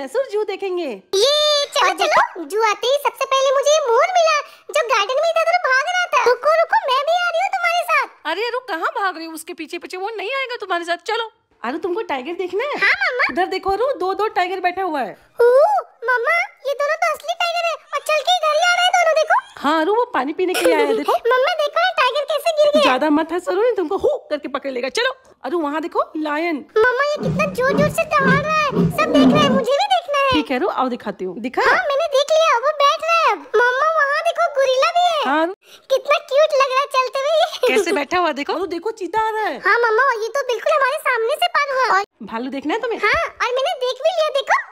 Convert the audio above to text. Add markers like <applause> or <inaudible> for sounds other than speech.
मैसूर जू देखेंगे ये चलो चलो जू आते ही सबसे पहले मुझे ये मोर मिला जो गार्डन में इधर भाग रहा था रुको रुको मैं भी आ रही हूँ तुम्हारे साथ अरे रुक कहाँ भाग रही हूँ उसके पीछे पीछे वो नहीं आएगा तुम्हारे साथ चलो अरे तुमको टाइगर देखना है हाँ, मामा उधर देखो रू दो दो टाइगर बैठा हुआ है मम्मा ये दोनों तो असली टाइगर है और चल के इधर ही आ रहे हैं दोनों देखो हाँ रू वो पानी पीने के लिए आया है <laughs> देखो मम्मा देखो ये टाइगर कैसे गिर गया ज्यादा मत हंस अरू तुमको हु करके पकड़ लेगा चलो अरू वहाँ देखो लायन मम्मा ये कितना जोर जोर से दहाड़ रहा है सब देख रहे हैं मुझे कह रहा हूँ आओ दिखाती हूँ दिखा हाँ, मैंने देख लिया वो बैठ रहा है मम्मा वहाँ देखो गोरिल्ला भी है हाँ। कितना क्यूट लग रहा है चलते हुए कैसे बैठा हुआ देखो देखो चीता आ रहा है हाँ मम्मा ये तो बिल्कुल हमारे सामने से पार हुआ भालू देखना है तुम्हें हाँ, और मैंने देख भी लिया देखो